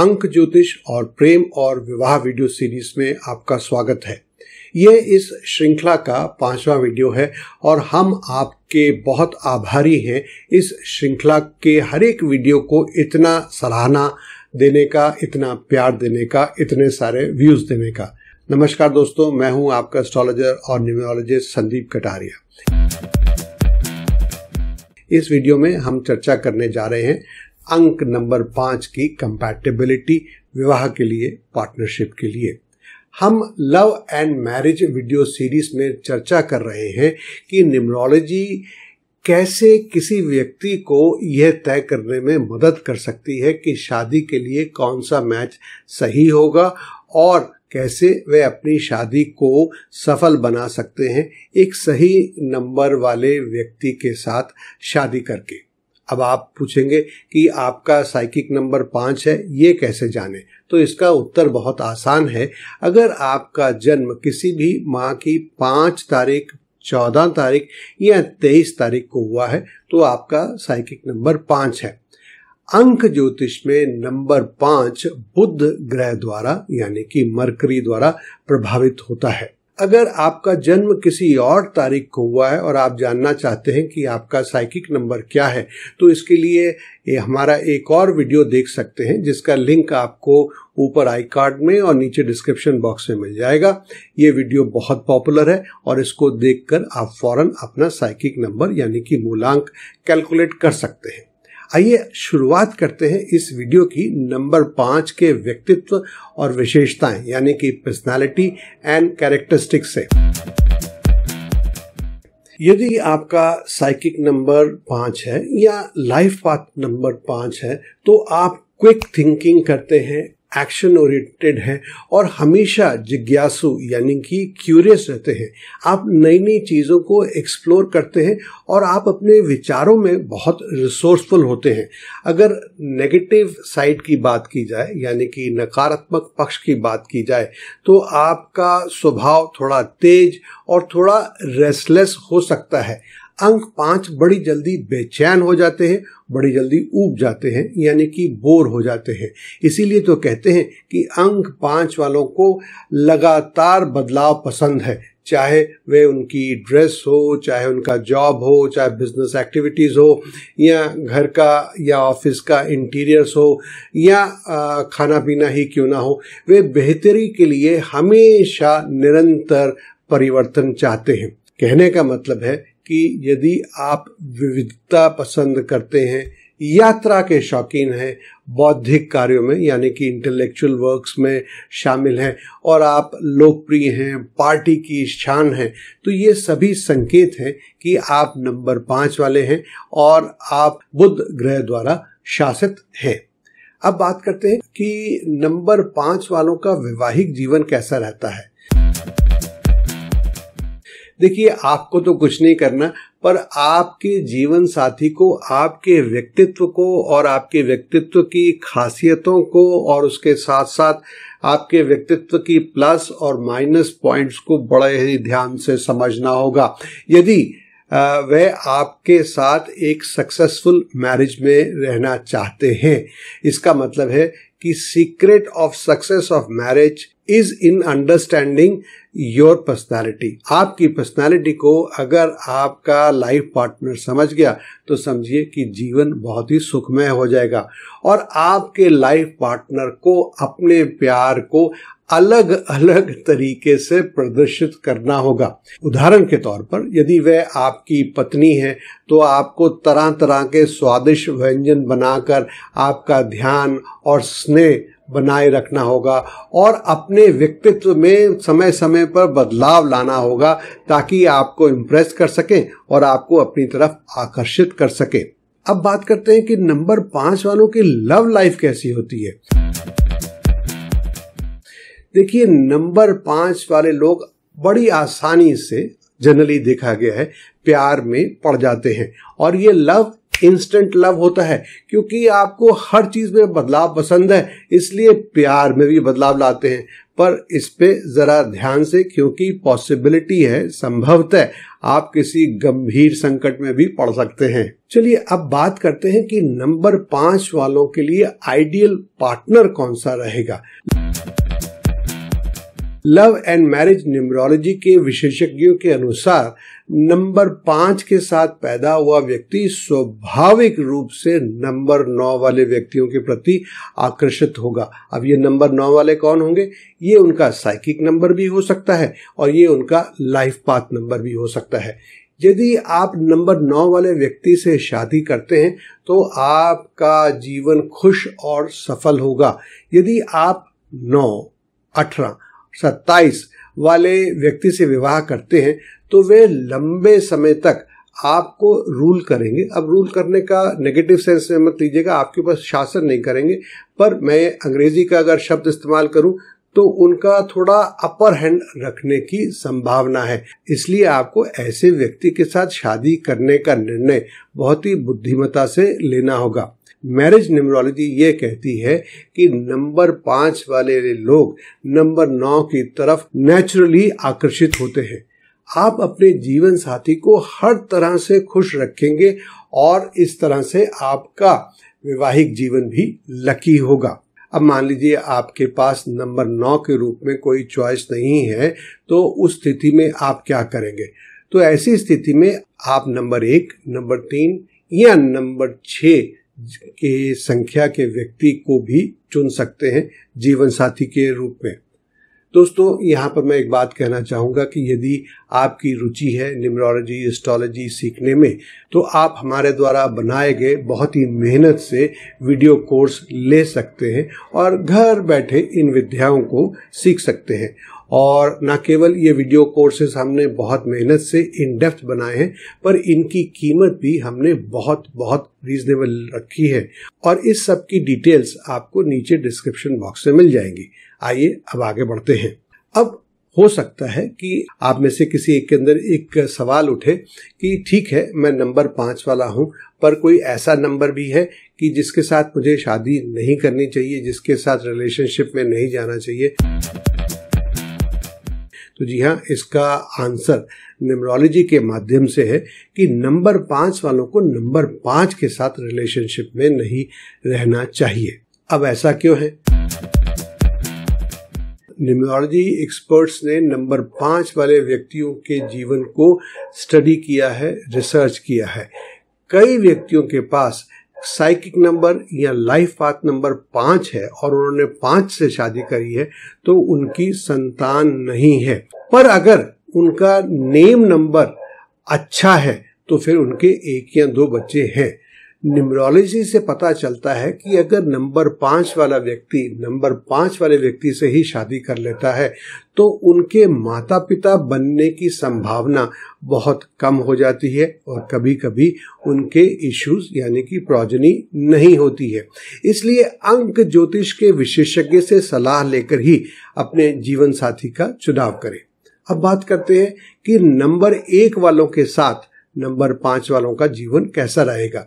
अंक ज्योतिष और प्रेम और विवाह वीडियो सीरीज में आपका स्वागत है ये इस श्रृंखला का पांचवा वीडियो है और हम आपके बहुत आभारी हैं इस श्रृंखला के हर एक वीडियो को इतना सराहना देने का इतना प्यार देने का इतने सारे व्यूज देने का नमस्कार दोस्तों मैं हूं आपका एस्ट्रोलॉजर और न्यूमरोलॉजिस्ट संदीप कटारिया इस वीडियो में हम चर्चा करने जा रहे हैं अंक नंबर पांच की कंपैटिबिलिटी विवाह के लिए पार्टनरशिप के लिए हम love and marriage video series में चर्चा कर रहे हैं कि न्यूमरोलॉजी कैसे किसी व्यक्ति को यह तय करने में मदद कर सकती है कि शादी के लिए कौन सा मैच सही होगा और कैसे वे अपनी शादी को सफल बना सकते हैं एक सही नंबर वाले व्यक्ति के साथ शादी करके अब आप पूछेंगे कि आपका साइकिक नंबर पांच है ये कैसे जाने तो इसका उत्तर बहुत आसान है अगर आपका जन्म किसी भी माह की पांच तारीख चौदह तारीख या तेईस तारीख को हुआ है तो आपका साइकिक नंबर पांच है अंक ज्योतिष में नंबर पांच बुद्ध ग्रह द्वारा यानी कि मरकरी द्वारा प्रभावित होता है अगर आपका जन्म किसी और तारीख को हुआ है और आप जानना चाहते हैं कि आपका साइकिक नंबर क्या है तो इसके लिए ये हमारा एक और वीडियो देख सकते हैं जिसका लिंक आपको ऊपर आई कार्ड में और नीचे डिस्क्रिप्शन बॉक्स में मिल जाएगा ये वीडियो बहुत पॉपुलर है और इसको देखकर आप फौरन अपना साइकिक नंबर यानी कि मूलांक कैलकुलेट कर सकते हैं आइए शुरुआत करते हैं इस वीडियो की नंबर पांच के व्यक्तित्व और विशेषताएं यानी कि पर्सनालिटी एंड कैरेक्टरिस्टिक्स से यदि आपका साइकिक नंबर पांच है या लाइफ पाथ नंबर पांच है तो आप क्विक थिंकिंग करते हैं एक्शन ओरिएंटेड है और हमेशा जिज्ञासु यानी कि क्यूरियस रहते हैं आप नई नई चीज़ों को एक्सप्लोर करते हैं और आप अपने विचारों में बहुत रिसोर्सफुल होते हैं अगर नेगेटिव साइड की बात की जाए यानी कि नकारात्मक पक्ष की बात की जाए तो आपका स्वभाव थोड़ा तेज और थोड़ा रेसलेस हो सकता है अंक पांच बड़ी जल्दी बेचैन हो जाते हैं बड़ी जल्दी ऊब जाते हैं यानी कि बोर हो जाते हैं इसीलिए तो कहते हैं कि अंक पांच वालों को लगातार बदलाव पसंद है चाहे वे उनकी ड्रेस हो चाहे उनका जॉब हो चाहे बिजनेस एक्टिविटीज़ हो या घर का या ऑफिस का इंटीरियर्स हो या खाना पीना ही क्यों ना हो वे बेहतरी के लिए हमेशा निरंतर परिवर्तन चाहते हैं कहने का मतलब है कि यदि आप विविधता पसंद करते हैं यात्रा के शौकीन हैं बौद्धिक कार्यों में यानी कि इंटेलेक्चुअल वर्क्स में शामिल हैं और आप लोकप्रिय हैं पार्टी की शान हैं तो ये सभी संकेत हैं कि आप नंबर पाँच वाले हैं और आप बुद्ध ग्रह द्वारा शासित हैं अब बात करते हैं कि नंबर पाँच वालों का वैवाहिक जीवन कैसा रहता है देखिए आपको तो कुछ नहीं करना पर आपके जीवन साथी को आपके व्यक्तित्व को और आपके व्यक्तित्व की खासियतों को और उसके साथ साथ आपके व्यक्तित्व की प्लस और माइनस पॉइंट्स को बड़े ही ध्यान से समझना होगा यदि वह आपके साथ एक सक्सेसफुल मैरिज में रहना चाहते हैं इसका मतलब है कि secret of success of marriage is in understanding your personality आपकी पर्सनैलिटी को अगर आपका लाइफ पार्टनर समझ गया तो समझिए कि जीवन बहुत ही सुखमय हो जाएगा और आपके लाइफ पार्टनर को अपने प्यार को अलग अलग तरीके से प्रदर्शित करना होगा उदाहरण के तौर पर यदि वह आपकी पत्नी है तो आपको तरह तरह के स्वादिष्ट व्यंजन बनाकर आपका ध्यान और स्नेह बनाए रखना होगा और अपने व्यक्तित्व में समय समय पर बदलाव लाना होगा ताकि आपको इम्प्रेस कर सकें और आपको अपनी तरफ आकर्षित कर सकें अब बात करते हैं कि नंबर पांच वालों की लव लाइफ कैसी होती है देखिए नंबर पांच वाले लोग बड़ी आसानी से जनरली देखा गया है प्यार में पड़ जाते हैं और ये लव इंस्टेंट लव होता है क्योंकि आपको हर चीज में बदलाव पसंद है इसलिए प्यार में भी बदलाव लाते हैं पर इस पे जरा ध्यान से क्योंकि पॉसिबिलिटी है संभवतः आप किसी गंभीर संकट में भी पड़ सकते हैं चलिए अब बात करते हैं कि नंबर पांच वालों के लिए आइडियल पार्टनर कौन सा रहेगा लव एंड मैरिज न्यूमरोलॉजी के विशेषज्ञों के अनुसार नंबर पांच के साथ पैदा हुआ व्यक्ति स्वाभाविक रूप से नंबर नौ वाले व्यक्तियों के प्रति आकर्षित होगा अब ये नंबर नौ वाले कौन होंगे ये उनका साइकिक नंबर भी हो सकता है और ये उनका लाइफ पाथ नंबर भी हो सकता है यदि आप नंबर नौ वाले व्यक्ति से शादी करते हैं तो आपका जीवन खुश और सफल होगा यदि आप नौ अठारह सत्ताईस वाले व्यक्ति से विवाह करते हैं तो वे लंबे समय तक आपको रूल करेंगे अब रूल करने का नेगेटिव सेंस में मत लीजिएगा आपके ऊपर शासन नहीं करेंगे पर मैं अंग्रेजी का अगर शब्द इस्तेमाल करूं तो उनका थोड़ा अपर हैंड रखने की संभावना है इसलिए आपको ऐसे व्यक्ति के साथ शादी करने का निर्णय बहुत ही बुद्धिमता से लेना होगा मैरिज न्यूमरोलॉजी ये कहती है कि नंबर पांच वाले लोग नंबर नौ की तरफ नेचुरली आकर्षित होते हैं आप अपने जीवन साथी को हर तरह से खुश रखेंगे और इस तरह से आपका वैवाहिक जीवन भी लकी होगा अब मान लीजिए आपके पास नंबर नौ के रूप में कोई चॉइस नहीं है तो उस स्थिति में आप क्या करेंगे तो ऐसी स्थिति में आप नंबर एक नंबर तीन या नंबर छह के संख्या के व्यक्ति को भी चुन सकते हैं जीवन साथी के रूप में दोस्तों यहाँ पर मैं एक बात कहना चाहूँगा कि यदि आपकी रुचि है न्यूमरोलॉजी एस्ट्रोलॉजी सीखने में तो आप हमारे द्वारा बनाए गए बहुत ही मेहनत से वीडियो कोर्स ले सकते हैं और घर बैठे इन विद्याओं को सीख सकते हैं और न केवल ये वीडियो कोर्सेज हमने बहुत मेहनत से इन डेप्थ बनाए हैं पर इनकी कीमत भी हमने बहुत बहुत रीजनेबल रखी है और इस सब की डिटेल्स आपको नीचे डिस्क्रिप्शन बॉक्स में मिल जाएंगी आइए अब आगे बढ़ते हैं अब हो सकता है कि आप में से किसी एक के अंदर एक सवाल उठे कि ठीक है मैं नंबर पांच वाला हूँ पर कोई ऐसा नंबर भी है कि जिसके साथ मुझे शादी नहीं करनी चाहिए जिसके साथ रिलेशनशिप में नहीं जाना चाहिए तो जी हाँ इसका आंसर न्यूमरोलॉजी के माध्यम से है कि नंबर पांच वालों को नंबर पांच के साथ रिलेशनशिप में नहीं रहना चाहिए अब ऐसा क्यों है न्यूमरोलॉजी एक्सपर्ट्स ने नंबर पांच वाले व्यक्तियों के जीवन को स्टडी किया है रिसर्च किया है कई व्यक्तियों के पास साइकिक नंबर या लाइफ पाथ नंबर पाँच है और उन्होंने पांच से शादी करी है तो उनकी संतान नहीं है पर अगर उनका नेम नंबर अच्छा है तो फिर उनके एक या दो बच्चे हैं न्यूमरोलॉजी से पता चलता है कि अगर नंबर पांच वाला व्यक्ति नंबर पांच वाले व्यक्ति से ही शादी कर लेता है तो उनके माता पिता बनने की संभावना बहुत कम हो जाती है और कभी कभी उनके इश्यूज यानी कि प्रोजनी नहीं होती है इसलिए अंक ज्योतिष के विशेषज्ञ से सलाह लेकर ही अपने जीवन साथी का चुनाव करें अब बात करते हैं कि नंबर एक वालों के साथ नंबर पांच वालों का जीवन कैसा रहेगा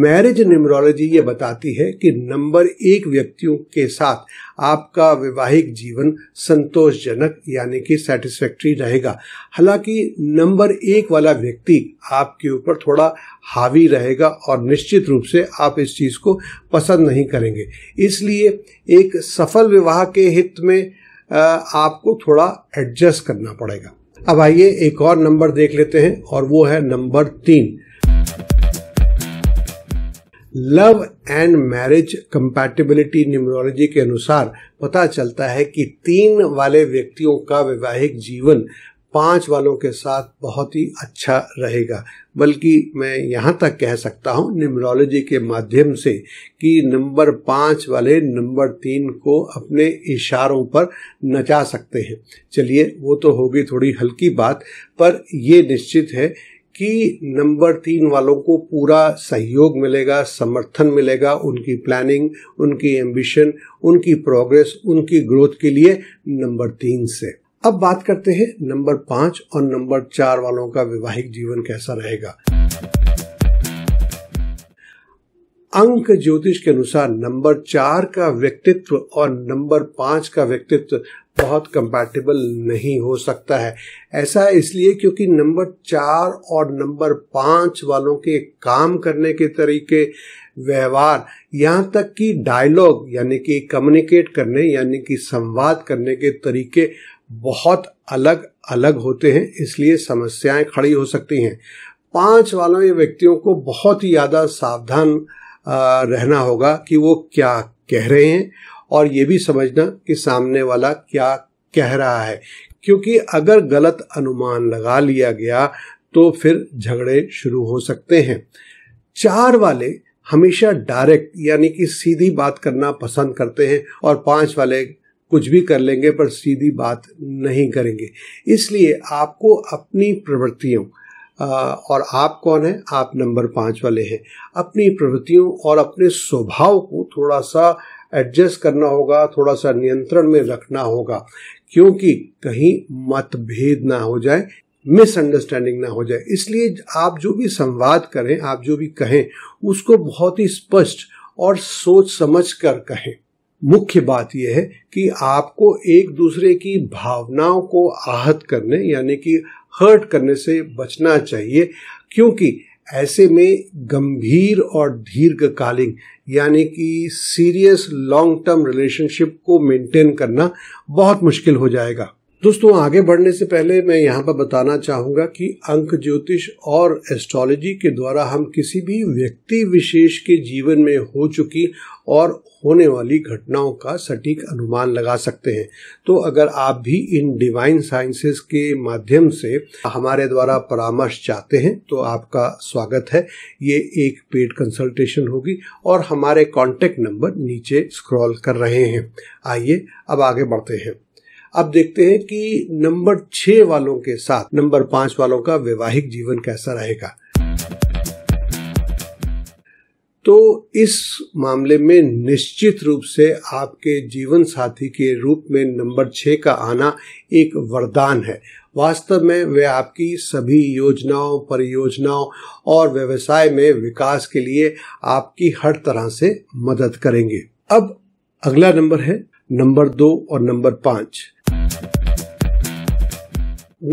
मैरिज न्यूमरोलॉजी ये बताती है कि नंबर एक व्यक्तियों के साथ आपका वैवाहिक जीवन संतोषजनक यानी कि सेटिस्फैक्ट्री रहेगा हालांकि नंबर एक वाला व्यक्ति आपके ऊपर थोड़ा हावी रहेगा और निश्चित रूप से आप इस चीज़ को पसंद नहीं करेंगे इसलिए एक सफल विवाह के हित में आपको थोड़ा एडजस्ट करना पड़ेगा अब आइए एक और नंबर देख लेते हैं और वो है नंबर तीन love and marriage compatibility numerology के अनुसार पता चलता है कि तीन वाले व्यक्तियों का वैवाहिक जीवन पांच वालों के साथ बहुत ही अच्छा रहेगा बल्कि मैं यहाँ तक कह सकता हूँ न्यूमरोलॉजी के माध्यम से कि नंबर पांच वाले नंबर तीन को अपने इशारों पर नचा सकते हैं चलिए वो तो होगी थोड़ी हल्की बात पर ये निश्चित है कि नंबर तीन वालों को पूरा सहयोग मिलेगा समर्थन मिलेगा उनकी प्लानिंग उनकी एम्बिशन उनकी प्रोग्रेस उनकी ग्रोथ के लिए नंबर तीन से अब बात करते हैं नंबर पांच और नंबर चार वालों का वैवाहिक जीवन कैसा रहेगा अंक ज्योतिष के अनुसार नंबर चार का व्यक्तित्व और नंबर पांच का व्यक्तित्व बहुत कंपैटिबल नहीं हो सकता है ऐसा इसलिए क्योंकि नंबर चार और नंबर पांच वालों के काम करने के तरीके व्यवहार यहाँ तक कि डायलॉग यानी कि कम्युनिकेट करने यानी कि संवाद करने के तरीके बहुत अलग अलग होते हैं इसलिए समस्याएं खड़ी हो सकती हैं पांच वालों व्यक्तियों को बहुत ही ज़्यादा सावधान रहना होगा कि वो क्या कह रहे हैं और ये भी समझना कि सामने वाला क्या कह रहा है क्योंकि अगर गलत अनुमान लगा लिया गया तो फिर झगड़े शुरू हो सकते हैं चार वाले हमेशा डायरेक्ट यानी कि सीधी बात करना पसंद करते हैं और पांच वाले कुछ भी कर लेंगे पर सीधी बात नहीं करेंगे इसलिए आपको अपनी प्रवृत्तियों और आप कौन है आप नंबर पांच वाले हैं अपनी प्रवृत्तियों और अपने स्वभाव को थोड़ा सा एडजस्ट करना होगा थोड़ा सा नियंत्रण में रखना होगा क्योंकि कहीं मतभेद ना हो जाए मिसअंडरस्टैंडिंग ना हो जाए इसलिए आप जो भी संवाद करें आप जो भी कहें उसको बहुत ही स्पष्ट और सोच समझ कर कहें मुख्य बात यह है कि आपको एक दूसरे की भावनाओं को आहत करने यानी कि हर्ट करने से बचना चाहिए क्योंकि ऐसे में गंभीर और दीर्घकालीन यानी कि सीरियस लॉन्ग टर्म रिलेशनशिप को मेंटेन करना बहुत मुश्किल हो जाएगा दोस्तों आगे बढ़ने से पहले मैं यहाँ पर बताना चाहूंगा कि अंक ज्योतिष और एस्ट्रोलॉजी के द्वारा हम किसी भी व्यक्ति विशेष के जीवन में हो चुकी और होने वाली घटनाओं का सटीक अनुमान लगा सकते हैं तो अगर आप भी इन डिवाइन साइंसेस के माध्यम से हमारे द्वारा परामर्श चाहते हैं तो आपका स्वागत है ये एक पेड कंसल्टेशन होगी और हमारे कॉन्टेक्ट नंबर नीचे स्क्रॉल कर रहे हैं आइए अब आगे बढ़ते हैं अब देखते हैं कि नंबर छह वालों के साथ नंबर पांच वालों का वैवाहिक जीवन कैसा रहेगा तो इस मामले में निश्चित रूप से आपके जीवन साथी के रूप में नंबर छह का आना एक वरदान है वास्तव में वे आपकी सभी योजनाओं परियोजनाओं और व्यवसाय में विकास के लिए आपकी हर तरह से मदद करेंगे अब अगला नंबर है नंबर दो और नंबर पांच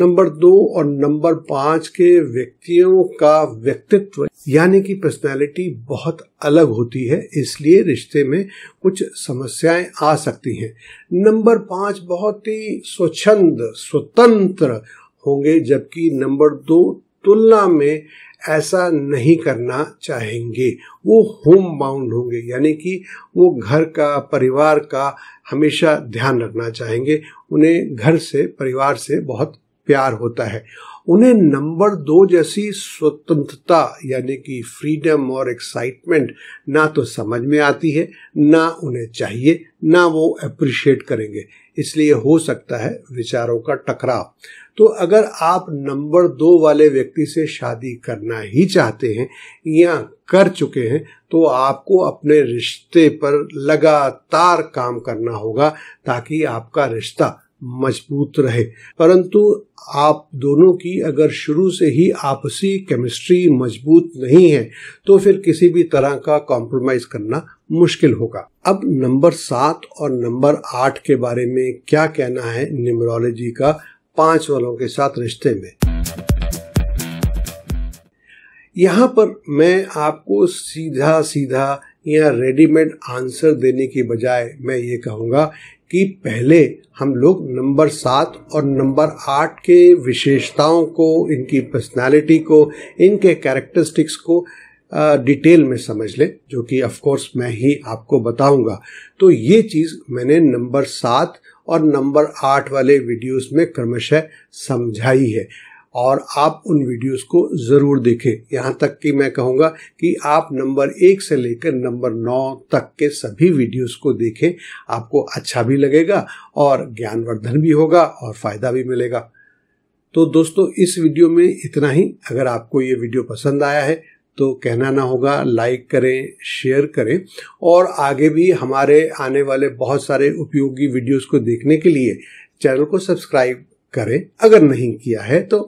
नंबर दो और नंबर पांच के व्यक्तियों का व्यक्तित्व यानी कि पर्सनैलिटी बहुत अलग होती है इसलिए रिश्ते में कुछ समस्याएं आ सकती हैं नंबर पांच बहुत ही स्वच्छंद स्वतंत्र होंगे जबकि नंबर दो तुलना में ऐसा नहीं करना चाहेंगे वो होम बाउंड होंगे यानी कि वो घर का परिवार का हमेशा ध्यान रखना चाहेंगे उन्हें घर से परिवार से बहुत प्यार होता है उन्हें नंबर दो जैसी स्वतंत्रता यानी कि फ्रीडम और एक्साइटमेंट ना तो समझ में आती है ना उन्हें चाहिए ना वो अप्रिशिएट करेंगे इसलिए हो सकता है विचारों का टकराव तो अगर आप नंबर दो वाले व्यक्ति से शादी करना ही चाहते हैं या कर चुके हैं तो आपको अपने रिश्ते पर लगातार काम करना होगा ताकि आपका रिश्ता मजबूत रहे परंतु आप दोनों की अगर शुरू से ही आपसी केमिस्ट्री मजबूत नहीं है तो फिर किसी भी तरह का कॉम्प्रोमाइज करना मुश्किल होगा अब नंबर सात और नंबर आठ के बारे में क्या कहना है न्यूमरोलॉजी का पांच वालों के साथ रिश्ते में यहाँ पर मैं आपको सीधा सीधा या रेडीमेड आंसर देने की बजाय मैं ये कहूँगा कि पहले हम लोग नंबर सात और नंबर आठ के विशेषताओं को इनकी पर्सनालिटी को इनके कैरेक्टरिस्टिक्स को डिटेल में समझ लें जो कि ऑफकोर्स मैं ही आपको बताऊंगा तो ये चीज़ मैंने नंबर सात और नंबर आठ वाले वीडियोस में क्रमशः समझाई है और आप उन वीडियोस को ज़रूर देखें यहाँ तक कि मैं कहूँगा कि आप नंबर एक से लेकर नंबर नौ तक के सभी वीडियोस को देखें आपको अच्छा भी लगेगा और ज्ञानवर्धन भी होगा और फ़ायदा भी मिलेगा तो दोस्तों इस वीडियो में इतना ही अगर आपको ये वीडियो पसंद आया है तो कहना ना होगा लाइक करें शेयर करें और आगे भी हमारे आने वाले बहुत सारे उपयोगी वीडियोस को देखने के लिए चैनल को सब्सक्राइब करें अगर नहीं किया है तो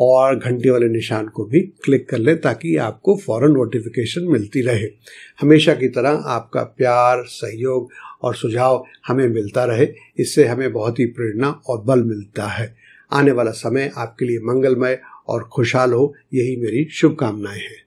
और घंटे वाले निशान को भी क्लिक कर लें ताकि आपको फौरन नोटिफिकेशन मिलती रहे हमेशा की तरह आपका प्यार सहयोग और सुझाव हमें मिलता रहे इससे हमें बहुत ही प्रेरणा और बल मिलता है आने वाला समय आपके लिए मंगलमय और खुशहाल हो यही मेरी शुभकामनाएं हैं